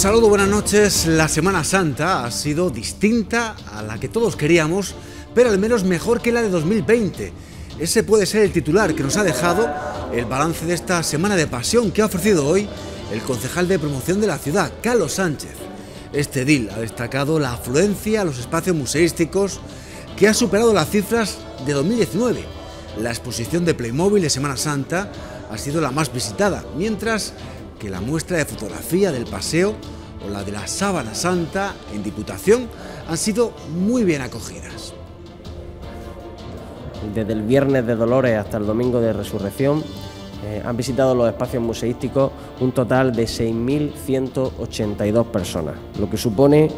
saludo, buenas noches. La Semana Santa ha sido distinta a la que todos queríamos, pero al menos mejor que la de 2020. Ese puede ser el titular que nos ha dejado el balance de esta Semana de Pasión que ha ofrecido hoy el concejal de promoción de la ciudad, Carlos Sánchez. Este deal ha destacado la afluencia a los espacios museísticos que ha superado las cifras de 2019. La exposición de Playmobil de Semana Santa ha sido la más visitada, mientras que la muestra de fotografía del paseo o la de la Sábana Santa en Diputación han sido muy bien acogidas. Desde el viernes de Dolores hasta el domingo de Resurrección eh, han visitado los espacios museísticos un total de 6.182 personas, lo que supone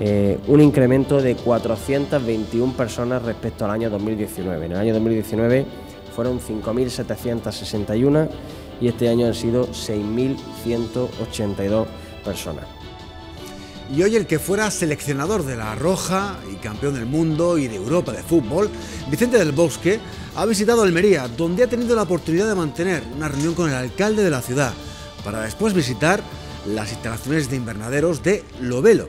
eh, un incremento de 421 personas respecto al año 2019. En el año 2019 fueron 5.761 y este año han sido 6.182 personas. Y hoy el que fuera seleccionador de La Roja y campeón del mundo y de Europa de fútbol, Vicente del Bosque, ha visitado Almería, donde ha tenido la oportunidad de mantener una reunión con el alcalde de la ciudad, para después visitar las instalaciones de invernaderos de Lovelo...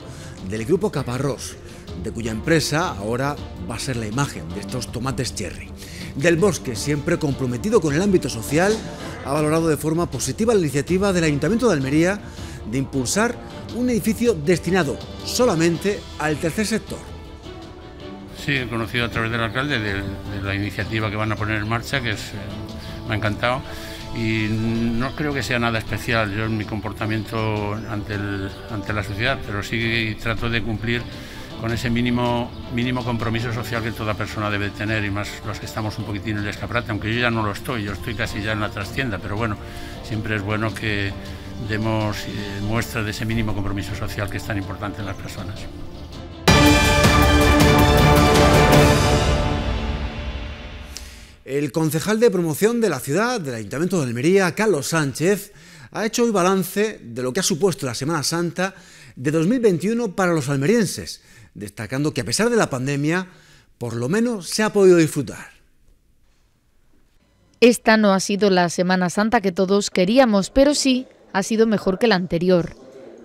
del grupo Caparrós, de cuya empresa ahora va a ser la imagen de estos tomates cherry. Del Bosque, siempre comprometido con el ámbito social, ha valorado de forma positiva la iniciativa del Ayuntamiento de Almería de impulsar un edificio destinado solamente al tercer sector. Sí, he conocido a través del alcalde de, la iniciativa que van a poner en marcha, que eh, me ha encantado y no creo que sea nada especial yo en mi comportamiento ante, ante la sociedad, pero sí trato de cumplir con ese mínimo, mínimo compromiso social que toda persona debe tener, y más los que estamos un poquitín en el escaparate, aunque yo ya no lo estoy, yo estoy casi ya en la trastienda, pero bueno, siempre es bueno que demos eh, muestra de ese mínimo compromiso social que es tan importante en las personas. El concejal de promoción de la ciudad del Ayuntamiento de Almería, Carlos Sánchez, ha hecho hoy balance de lo que ha supuesto la Semana Santa de 2021 para los almerienses destacando que a pesar de la pandemia, por lo menos se ha podido disfrutar. Esta no ha sido la Semana Santa que todos queríamos, pero sí ha sido mejor que la anterior.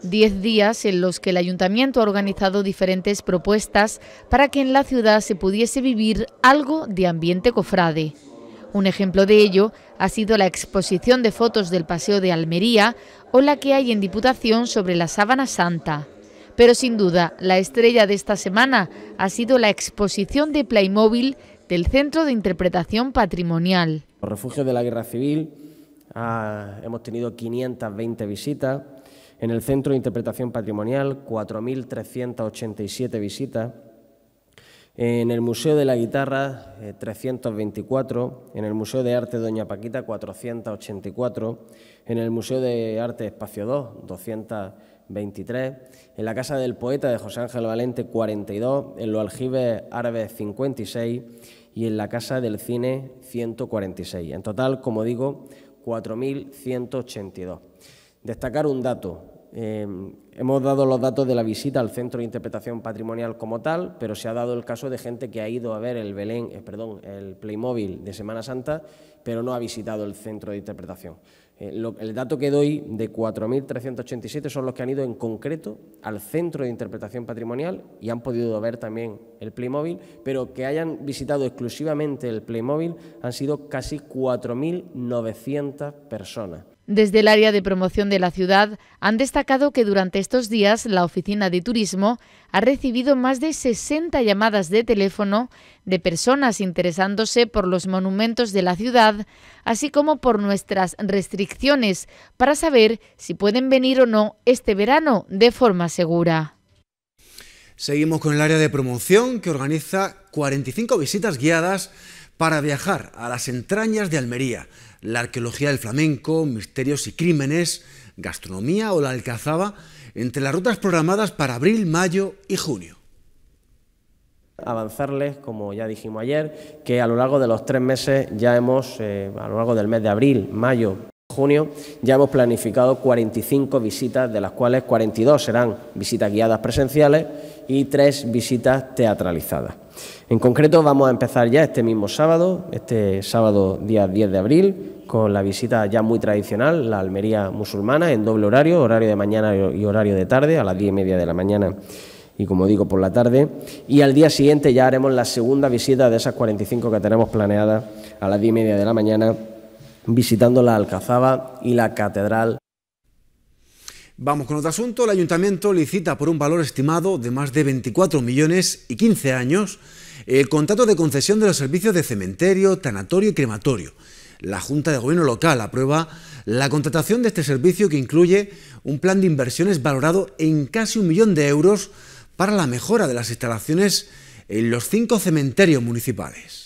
Diez días en los que el ayuntamiento ha organizado diferentes propuestas para que en la ciudad se pudiese vivir algo de ambiente cofrade. Un ejemplo de ello ha sido la exposición de fotos del Paseo de Almería o la que hay en Diputación sobre la Sábana Santa. Pero sin duda, la estrella de esta semana ha sido la exposición de Playmobil del Centro de Interpretación Patrimonial. Los refugios de la Guerra Civil, ah, hemos tenido 520 visitas. En el Centro de Interpretación Patrimonial, 4.387 visitas. En el Museo de la Guitarra, 324. Eh, en el Museo de Arte Doña Paquita, 484. En el Museo de Arte Espacio 2, 200. 23, en la Casa del Poeta de José Ángel Valente 42, en los Aljibes Árabes 56 y en la Casa del Cine 146. En total, como digo, 4.182. Destacar un dato. Em, hemos dado los datos de la visita al Centro de Interpretación Patrimonial como tal, pero se ha dado el caso de gente que ha ido a ver el Belén, eh, perdón, el Playmobil de Semana Santa, pero no ha visitado el Centro de Interpretación. Eh, el dato que doy de 4.387 son los que han ido en concreto al Centro de Interpretación Patrimonial y han podido ver también el Playmobil, pero que hayan visitado exclusivamente el Playmobil han sido casi 4.900 personas. Desde el área de promoción de la ciudad han destacado que durante estos días la Oficina de Turismo ha recibido más de 60 llamadas de teléfono de personas interesándose por los monumentos de la ciudad, así como por nuestras restricciones para saber si pueden venir o no este verano de forma segura. Seguimos con el área de promoción que organiza 45 visitas guiadas para viajar a las entrañas de Almería, la arqueología del flamenco, misterios y crímenes, gastronomía o la alcazaba, entre las rutas programadas para abril, mayo y junio avanzarles, como ya dijimos ayer, que a lo largo de los tres meses ya hemos, eh, a lo largo del mes de abril, mayo, junio ya hemos planificado 45 visitas, de las cuales 42 serán visitas guiadas presenciales y tres visitas teatralizadas. En concreto vamos a empezar ya este mismo sábado, este sábado día 10 de abril, con la visita ya muy tradicional, la Almería musulmana, en doble horario, horario de mañana y horario de tarde, a las 10 y media de la mañana y como digo por la tarde. Y al día siguiente ya haremos la segunda visita de esas 45 que tenemos planeadas a las 10 y media de la mañana visitando la Alcazaba y la Catedral Vamos con otro asunto. El ayuntamiento licita por un valor estimado de más de 24 millones y 15 años el contrato de concesión de los servicios de cementerio, tanatorio y crematorio. La Junta de Gobierno Local aprueba la contratación de este servicio que incluye un plan de inversiones valorado en casi un millón de euros para la mejora de las instalaciones en los cinco cementerios municipales.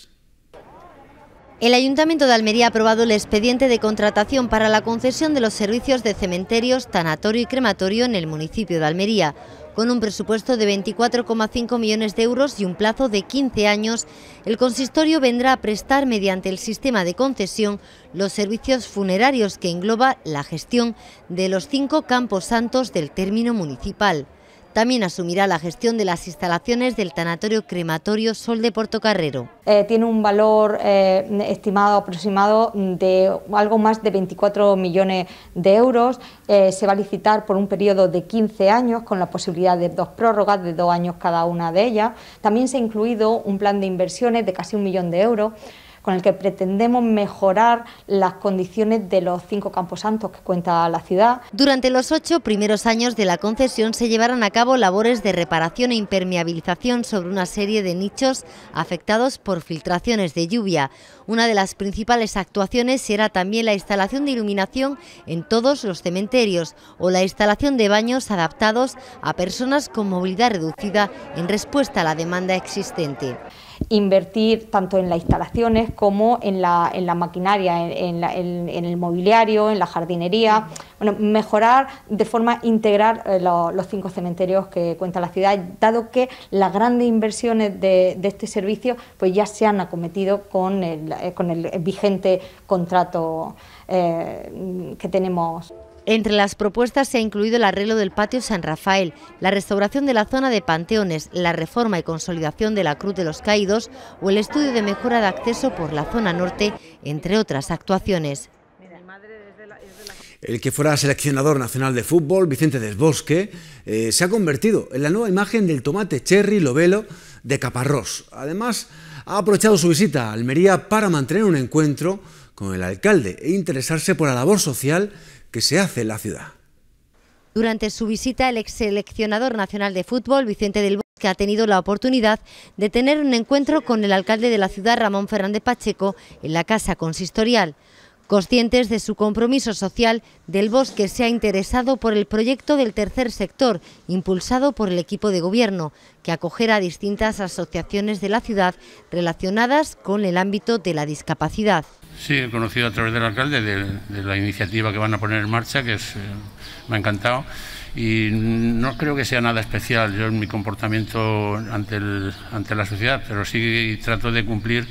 El Ayuntamiento de Almería ha aprobado el expediente de contratación para la concesión de los servicios de cementerios, tanatorio y crematorio en el municipio de Almería, con un presupuesto de 24,5 millones de euros y un plazo de 15 años. El consistorio vendrá a prestar mediante el sistema de concesión los servicios funerarios que engloba la gestión de los cinco campos santos del término municipal. También asumirá la gestión de las instalaciones del tanatorio crematorio Sol de Portocarrero. Eh, tiene un valor eh, estimado aproximado de algo más de 24 millones de euros. Eh, se va a licitar por un periodo de 15 años con la posibilidad de dos prórrogas de dos años cada una de ellas. También se ha incluido un plan de inversiones de casi un millón de euros con el que pretendemos mejorar las condiciones de los cinco campos santos que cuenta la ciudad. Durante los ocho primeros años de la concesión se llevarán a cabo labores de reparación e impermeabilización sobre una serie de nichos afectados por filtraciones de lluvia. Una de las principales actuaciones ...será también la instalación de iluminación en todos los cementerios o la instalación de baños adaptados a personas con movilidad reducida en respuesta a la demanda existente invertir tanto en las instalaciones como en la, en la maquinaria, en, el mobiliario, en la jardinería. Bueno, mejorar de forma integral eh, los cinco cementerios que cuenta la ciudad, dado que las grandes inversiones de, este servicio pues ya se han acometido con el, eh, con el vigente contrato eh, que tenemos. Entre las propuestas se ha incluido el arreglo del patio San Rafael, la restauración de la zona de panteones, la reforma y consolidación de la Cruz de los Caídos o el estudio de mejora de acceso por la zona norte, entre otras actuaciones. El que fuera seleccionador nacional de fútbol, Vicente Desbosque, eh, se ha convertido en la nueva imagen del tomate cherry lobelo de Caparrós. Además, ha aprovechado su visita a Almería para mantener un encuentro con el alcalde e interesarse por la labor social que se hace en la ciudad. Durante su visita, el ex seleccionador nacional de fútbol, Vicente del Bosque, ha tenido la oportunidad de tener un encuentro con el alcalde de la ciudad, Ramón Fernández Pacheco, en la Casa Consistorial. Conscientes de su compromiso social, Del Bosque se ha interesado por el proyecto del tercer sector, impulsado por el equipo de gobierno, que acogerá a distintas asociaciones de la ciudad relacionadas con el ámbito de la discapacidad. Sí, he conocido a través del alcalde de, la iniciativa que van a poner en marcha, que es, eh, me ha encantado. Y no creo que sea nada especial yo en mi comportamiento ante, el, ante la sociedad, pero sí trato de cumplir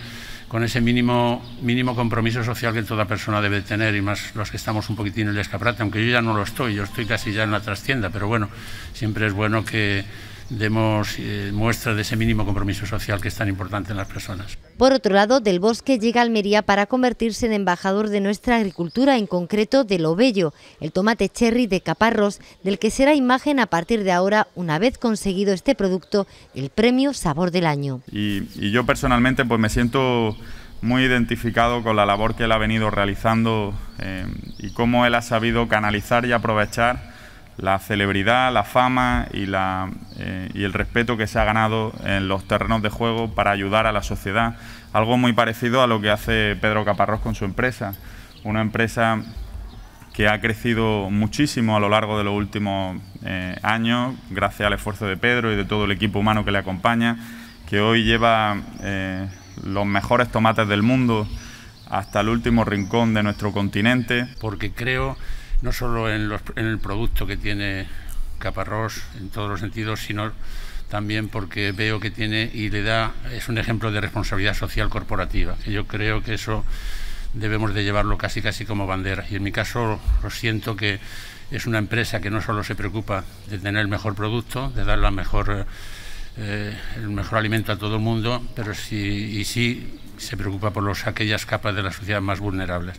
con ese mínimo, mínimo compromiso social que toda persona debe tener, y más los que estamos un poquitín en el escaparate, aunque yo ya no lo estoy, yo estoy casi ya en la trastienda, pero bueno, siempre es bueno que demos eh, muestra de ese mínimo compromiso social que es tan importante en las personas. Por otro lado, Del Bosque llega Almería para convertirse en embajador de nuestra agricultura, en concreto de lo bello, el tomate cherry de Caparros, del que será imagen a partir de ahora, una vez conseguido este producto, el premio Sabor del Año. Y, yo personalmente pues me siento muy identificado con la labor que él ha venido realizando eh, y cómo él ha sabido canalizar y aprovechar la celebridad, la fama y, eh, y el respeto que se ha ganado en los terrenos de juego para ayudar a la sociedad. Algo muy parecido a lo que hace Pedro Caparrós con su empresa. Una empresa que ha crecido muchísimo a lo largo de los últimos eh, años, gracias al esfuerzo de Pedro y de todo el equipo humano que le acompaña, que hoy lleva eh, los mejores tomates del mundo hasta el último rincón de nuestro continente. Porque creo no solo en, el producto que tiene Caparrós en todos los sentidos, sino también porque veo que tiene y le da, es un ejemplo de responsabilidad social corporativa. yo creo que eso debemos de llevarlo casi casi como bandera. Y en mi caso lo siento que es una empresa que no solo se preocupa de tener el mejor producto, de dar la mejor, eh, el mejor alimento a todo el mundo, pero sí, sí se preocupa por aquellas capas de la sociedad más vulnerables.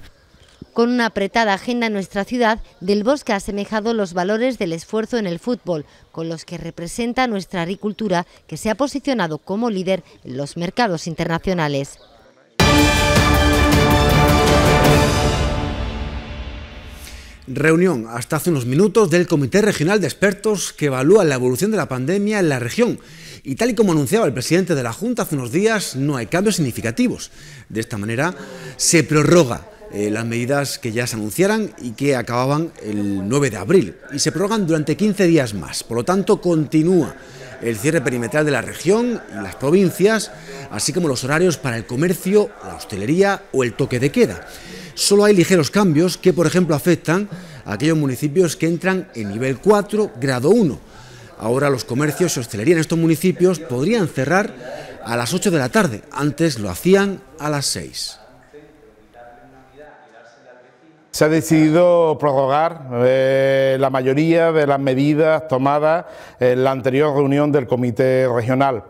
Con una apretada agenda en nuestra ciudad, Del Bosque ha asemejado los valores del esfuerzo en el fútbol, con los que representa nuestra agricultura, que se ha posicionado como líder en los mercados internacionales. Reunión hasta hace unos minutos del Comité Regional de Expertos que evalúa la evolución de la pandemia en la región. Y tal y como anunciaba el presidente de la Junta hace unos días, no hay cambios significativos. De esta manera, se prorroga eh, las medidas que ya se anunciaran y que acababan el 9 de abril y se prorrogan durante 15 días más. Por lo tanto, continúa el cierre perimetral de la región y las provincias, así como los horarios para el comercio, la hostelería o el toque de queda. Solo hay ligeros cambios que, por ejemplo, afectan a aquellos municipios que entran en nivel 4, grado 1. Ahora los comercios y hostelería en estos municipios podrían cerrar a las 8 de la tarde, antes lo hacían a las 6 se ha decidido prorrogar eh, la mayoría de las medidas tomadas en la anterior reunión del Comité Regional.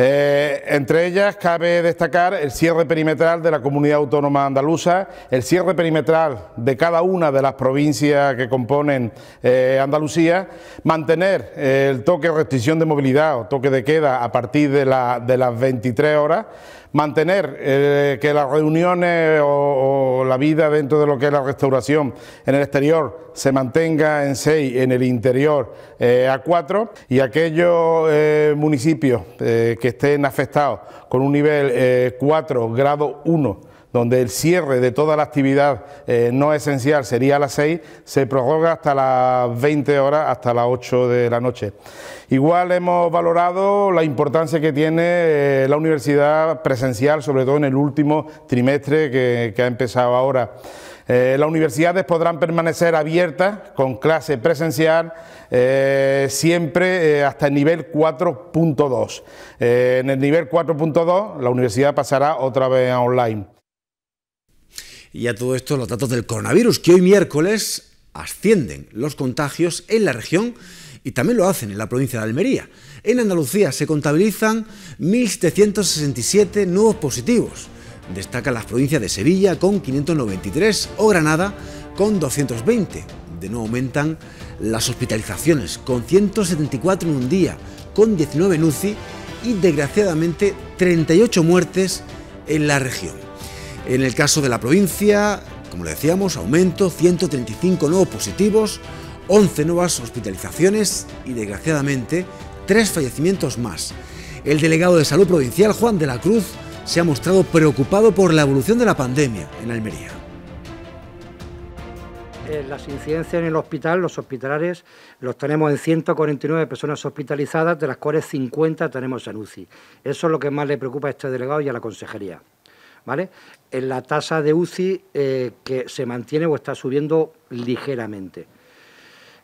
Eh, entre ellas cabe destacar el cierre perimetral de la comunidad autónoma andaluza, el cierre perimetral de cada una de las provincias que componen eh, Andalucía, mantener eh, el toque de restricción de movilidad o toque de queda a partir de, las 23 horas, mantener que las reuniones o, la vida dentro de lo que es la restauración en el exterior se mantenga en 6, en el interior a 4 y aquellos municipios que estén afectados con un nivel 4, eh, grado 1, donde el cierre de toda la actividad eh, no esencial sería a las 6, se prorroga hasta las 20 horas, hasta las 8 de la noche. Igual hemos valorado la importancia que tiene eh, la universidad presencial, sobre todo en el último trimestre que ha empezado ahora. Eh, las universidades podrán permanecer abiertas con clase presencial eh, siempre eh, hasta el nivel 4.2. en el nivel 4.2 la universidad pasará otra vez a online. Y a todo esto los datos del coronavirus, que hoy miércoles ascienden los contagios en la región y también lo hacen en la provincia de Almería. En Andalucía se contabilizan 1.767 nuevos positivos Destacan las provincias de Sevilla con 593 o Granada con 220. De nuevo aumentan las hospitalizaciones con 174 en un día, con 19 en UCI y desgraciadamente 38 muertes en la región. En el caso de la provincia, como le decíamos, aumento, 135 nuevos positivos, 11 nuevas hospitalizaciones y desgraciadamente 3 fallecimientos más. El delegado de salud provincial, Juan de la Cruz, se ha mostrado preocupado por la evolución de la pandemia en Almería. Eh, las incidencias en el hospital, los hospitalares, los tenemos en 149 personas hospitalizadas, de las cuales 50 tenemos en UCI. Eso es lo que más le preocupa a este delegado y a la consejería. ¿Vale? En la tasa de UCI eh, que se mantiene o está subiendo ligeramente.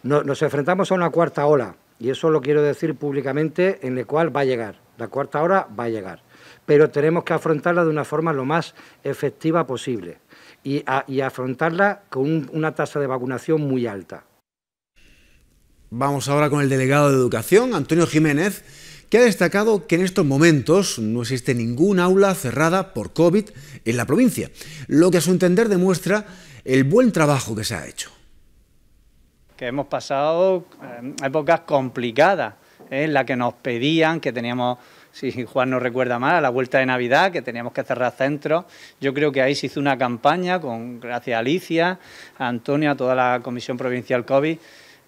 Nos, nos enfrentamos a una cuarta ola, y eso lo quiero decir públicamente, en la cual va a llegar. La cuarta ola va a llegar pero tenemos que afrontarla de una forma lo más efectiva posible y, afrontarla con una tasa de vacunación muy alta. Vamos ahora con el delegado de Educación, Antonio Jiménez, que ha destacado que en estos momentos no existe ningún aula cerrada por COVID en la provincia, lo que a su entender demuestra el buen trabajo que se ha hecho. Que hemos pasado eh, épocas complicadas, eh, en las que nos pedían que teníamos si Juan no recuerda mal, a la vuelta de Navidad, que teníamos que cerrar centros. Yo creo que ahí se hizo una campaña, con gracias a Alicia, a Antonio, a toda la Comisión Provincial COVID,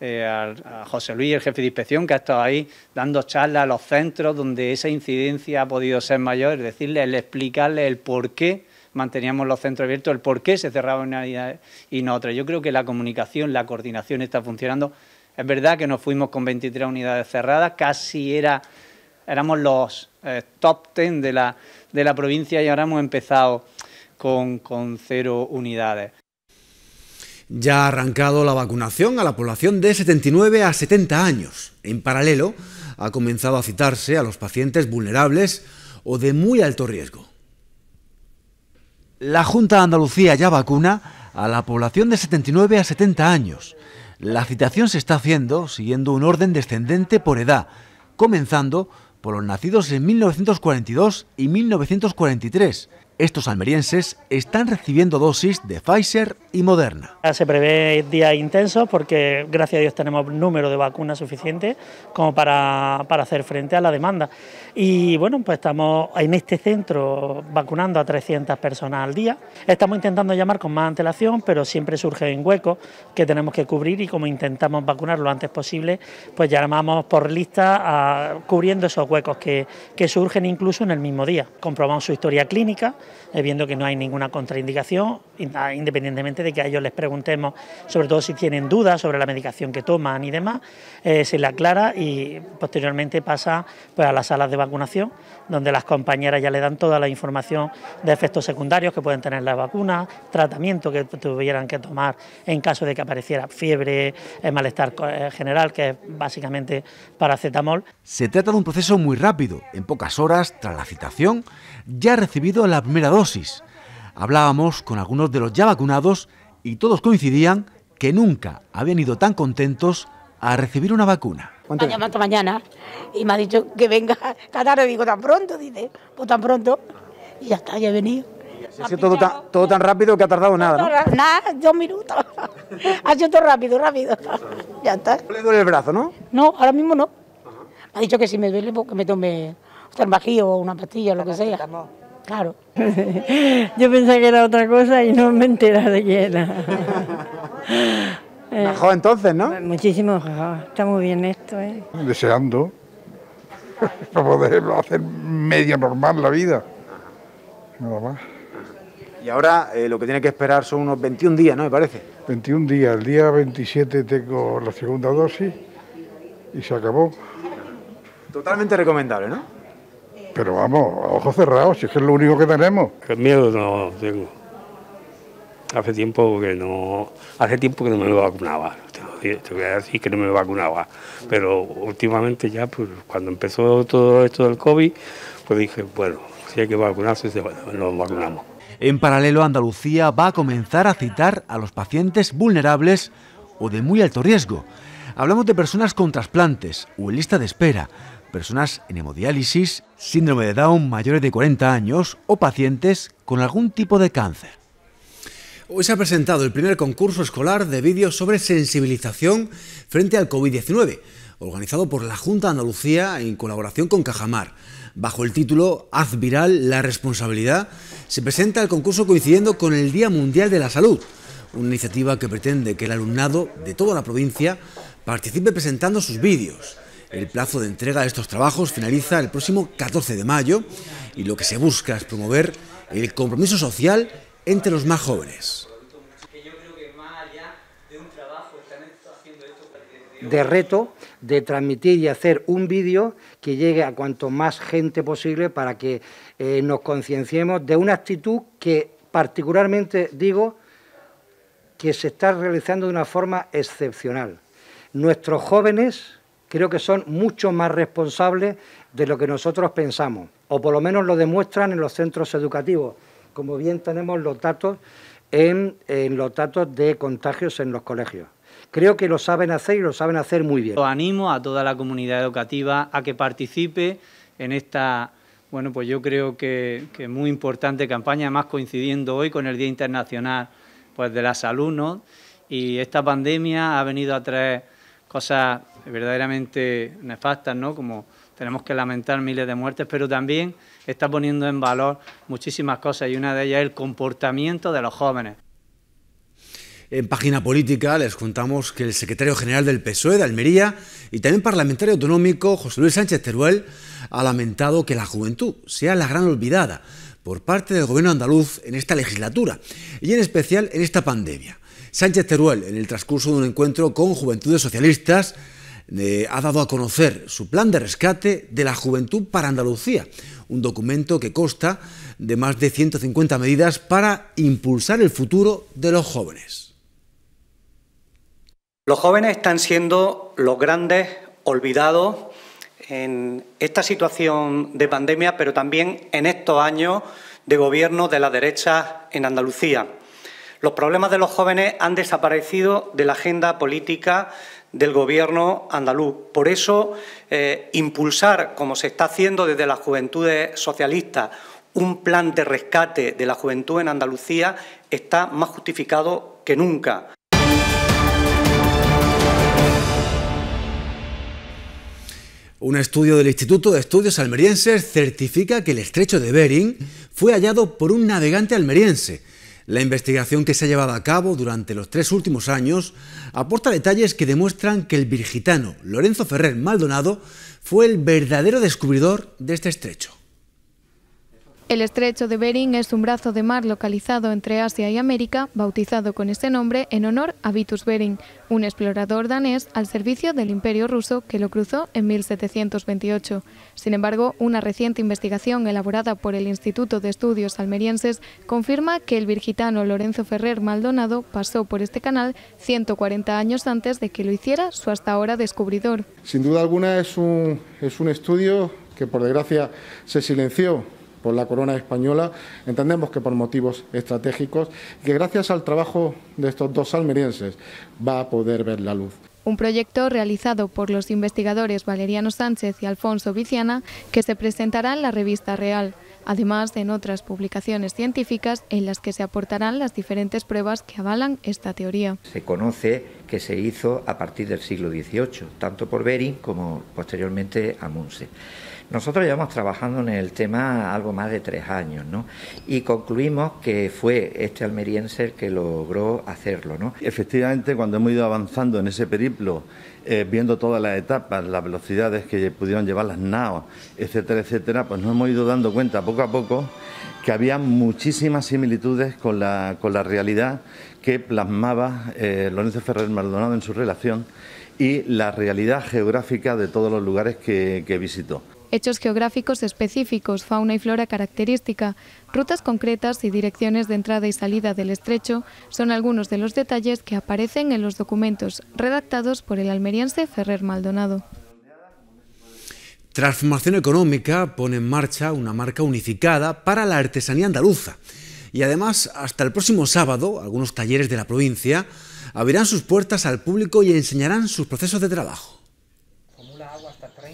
eh, a, José Luis, el jefe de inspección, que ha estado ahí dando charlas a los centros donde esa incidencia ha podido ser mayor, es decirle, el explicarle el por qué manteníamos los centros abiertos, el por qué se cerraba una y no otra. Yo creo que la comunicación, la coordinación está funcionando. Es verdad que nos fuimos con 23 unidades cerradas, casi era éramos los eh, top ten de la, de la provincia y ahora hemos empezado con, con cero unidades. Ya ha arrancado la vacunación a la población de 79 a 70 años. En paralelo, ha comenzado a citarse a los pacientes vulnerables o de muy alto riesgo. La Junta de Andalucía ya vacuna a la población de 79 a 70 años. La citación se está haciendo siguiendo un orden descendente por edad, comenzando por los nacidos en 1942 y 1943, estos almerienses están recibiendo dosis de Pfizer y Moderna. Se prevé días intensos porque, gracias a Dios, tenemos número de vacunas suficiente como para, hacer frente a la demanda. Y bueno, pues estamos en este centro vacunando a 300 personas al día. Estamos intentando llamar con más antelación, pero siempre surgen hueco que tenemos que cubrir y como intentamos vacunar lo antes posible, pues llamamos por lista cubriendo esos huecos que, que surgen incluso en el mismo día. Comprobamos su historia clínica eh, viendo que no hay ninguna contraindicación, independientemente de que a ellos les preguntemos, sobre todo si tienen dudas sobre la medicación que toman y demás, eh, se le aclara y posteriormente pasa pues, a las salas de vacunación, donde las compañeras ya le dan toda la información de efectos secundarios que pueden tener las vacunas, tratamiento que tuvieran que tomar en caso de que apareciera fiebre, eh, malestar general, que es básicamente paracetamol. Se trata de un proceso muy rápido, en pocas horas tras la citación, ya ha recibido la primera dosis. Hablábamos con algunos de los ya vacunados y todos coincidían que nunca habían ido tan contentos a recibir una vacuna. Me ha llamado mañana y me ha dicho que venga cada Digo, tan pronto, dice, pues tan pronto. Y ya está, ya he venido. Ha sido todo tan, rápido que ha tardado nada, ¿no? Nada, dos minutos. ha sido todo rápido, rápido. ya está. le duele el brazo, no? No, ahora mismo no. Me ha dicho que si me duele, pues ...que me tome un o una pastilla o lo que sea. Claro. Yo pensé que era otra cosa y no me enteré de quién era. Eh, mejor entonces, ¿no? Muchísimo mejor. Está muy bien esto, ¿eh? Deseando para poder hacer media normal la vida. Nada más. Y ahora eh, lo que tiene que esperar son unos 21 días, ¿no? Me parece. 21 días. El día 27 tengo la segunda dosis y se acabó. Totalmente recomendable, ¿no? Pero vamos, a ojos cerrados, si es lo único que tenemos. miedo no tengo. Hace tiempo que no, hace tiempo que me vacunaba. Te voy a decir que no me vacunaba. Pero últimamente ya, pues, cuando empezó todo esto del COVID, pues dije, bueno, si hay que vacunarse, nos vacunamos. En paralelo, Andalucía va a comenzar a citar a los pacientes vulnerables o de muy alto riesgo. Hablamos de personas con trasplantes o en lista de espera, personas en hemodiálisis, síndrome de Down mayores de 40 años o pacientes con algún tipo de cáncer. Hoy se ha presentado el primer concurso escolar de vídeos sobre sensibilización frente al COVID-19, organizado por la Junta de Andalucía en colaboración con Cajamar. Bajo el título Haz viral la responsabilidad, se presenta el concurso coincidiendo con el Día Mundial de la Salud, una iniciativa que pretende que el alumnado de toda la provincia participe presentando sus vídeos. El plazo de entrega de estos trabajos finaliza el próximo 14 de mayo y lo que se busca es promover el compromiso social entre los más jóvenes. De reto de transmitir y hacer un vídeo que llegue a cuanto más gente posible para que eh, nos concienciemos de una actitud que particularmente digo que se está realizando de una forma excepcional. Nuestros jóvenes creo que son mucho más responsables de lo que nosotros pensamos, o por lo menos lo demuestran en los centros educativos, como bien tenemos los datos en, los datos de contagios en los colegios. Creo que lo saben hacer y lo saben hacer muy bien. Lo animo a toda la comunidad educativa a que participe en esta, bueno, pues yo creo que, muy importante campaña, además coincidiendo hoy con el Día Internacional pues, de las Alumnos, y esta pandemia ha venido a traer cosas verdaderamente nefastas, ¿no? Como tenemos que lamentar miles de muertes, pero también está poniendo en valor muchísimas cosas y una de ellas es el comportamiento de los jóvenes. En página política les contamos que el secretario general del PSOE de Almería y también parlamentario autonómico José Luis Sánchez Teruel ha lamentado que la juventud sea la gran olvidada por parte del gobierno andaluz en esta legislatura y en especial en esta pandemia. Sánchez Teruel, en el transcurso de un encuentro con juventudes socialistas, eh, ha dado a conocer su plan de rescate de la juventud para Andalucía, un documento que consta de más de 150 medidas para impulsar el futuro de los jóvenes. Los jóvenes están siendo los grandes olvidados en esta situación de pandemia, pero también en estos años de gobierno de la derecha en Andalucía. Los problemas de los jóvenes han desaparecido de la agenda política del gobierno andaluz. Por eso, eh, impulsar, como se está haciendo desde las juventudes socialistas, un plan de rescate de la juventud en Andalucía está más justificado que nunca. Un estudio del Instituto de Estudios Almerienses certifica que el estrecho de Bering fue hallado por un navegante almeriense la investigación que se ha llevado a cabo durante los tres últimos años aporta detalles que demuestran que el virgitano Lorenzo Ferrer Maldonado fue el verdadero descubridor de este estrecho. El estrecho de Bering es un brazo de mar localizado entre Asia y América, bautizado con este nombre en honor a Vitus Bering, un explorador danés al servicio del Imperio ruso que lo cruzó en 1728. Sin embargo, una reciente investigación elaborada por el Instituto de Estudios Almerienses confirma que el virgitano Lorenzo Ferrer Maldonado pasó por este canal 140 años antes de que lo hiciera su hasta ahora descubridor. Sin duda alguna es es un estudio que por desgracia se silenció por la corona española, entendemos que por motivos estratégicos, que gracias al trabajo de estos dos almerienses va a poder ver la luz. Un proyecto realizado por los investigadores Valeriano Sánchez y Alfonso Viciana que se presentará en la revista Real, además en otras publicaciones científicas en las que se aportarán las diferentes pruebas que avalan esta teoría. Se conoce que se hizo a partir del siglo XVIII, tanto por Bering como posteriormente a Munse. Nosotros llevamos trabajando en el tema algo más de tres años, ¿no? Y concluimos que fue este almeriense el que logró hacerlo, ¿no? Efectivamente, cuando hemos ido avanzando en ese periplo, eh, viendo todas las etapas, las velocidades que pudieron llevar las naos, etcétera, etcétera, pues nos hemos ido dando cuenta poco a poco que había muchísimas similitudes con la, realidad que plasmaba eh, Lorenzo Ferrer Maldonado en su relación y la realidad geográfica de todos los lugares que visitó hechos geográficos específicos, fauna y flora característica, rutas concretas y direcciones de entrada y salida del estrecho son algunos de los detalles que aparecen en los documentos redactados por el almeriense Ferrer Maldonado. Transformación Económica pone en marcha una marca unificada para la artesanía andaluza. Y además, hasta el próximo sábado, algunos talleres de la provincia abrirán sus puertas al público y enseñarán sus procesos de trabajo.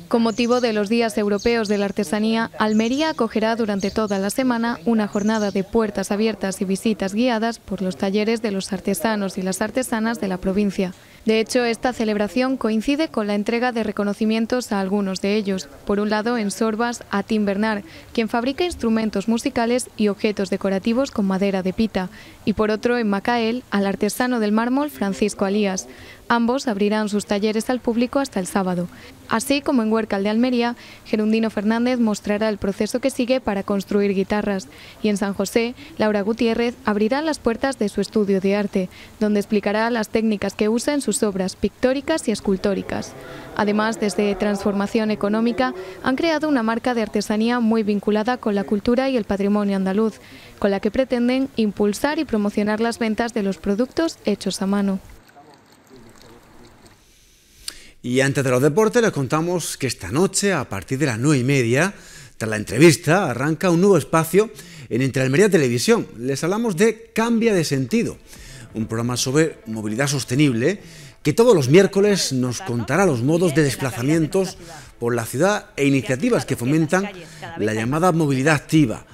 Con motivo de los Días Europeos de la Artesanía, Almería acogerá durante toda la semana una jornada de puertas abiertas y visitas guiadas por los talleres de los artesanos y las artesanas de la provincia. De hecho, esta celebración coincide con la entrega de reconocimientos a algunos de ellos. Por un lado, en Sorbas, a Tim Bernard, quien fabrica instrumentos musicales y objetos decorativos con madera de pita y por otro en Macael al artesano del mármol Francisco Alías. Ambos abrirán sus talleres al público hasta el sábado. Así como en Huércal de Almería, Gerundino Fernández mostrará el proceso que sigue para construir guitarras y en San José, Laura Gutiérrez abrirá las puertas de su estudio de arte, donde explicará las técnicas que usa en sus obras pictóricas y escultóricas. Además, desde Transformación Económica han creado una marca de artesanía muy vinculada con la cultura y el patrimonio andaluz, con la que pretenden impulsar y promocionar las ventas de los productos hechos a mano. Y antes de los deportes les contamos que esta noche, a partir de las nueve y media, tras la entrevista, arranca un nuevo espacio en Entre Televisión. Les hablamos de Cambia de Sentido, un programa sobre movilidad sostenible que todos los miércoles nos contará los modos de desplazamientos por la ciudad e iniciativas que fomentan la llamada movilidad activa.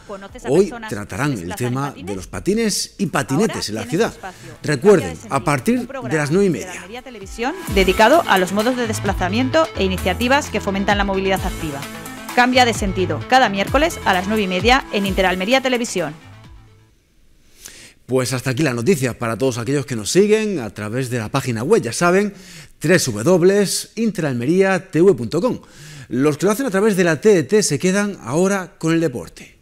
Hoy tratarán el tema de los patines y patinetes en la ciudad. Recuerden, a partir de las 9 y media. dedicado a los modos de desplazamiento e iniciativas que fomentan la movilidad activa. Cambia de sentido cada miércoles a las 9 y media en Interalmería Televisión. Pues hasta aquí la noticia para todos aquellos que nos siguen a través de la página web, ya saben, www.intralmeriatv.com. Los que lo hacen a través de la TDT se quedan ahora con el deporte.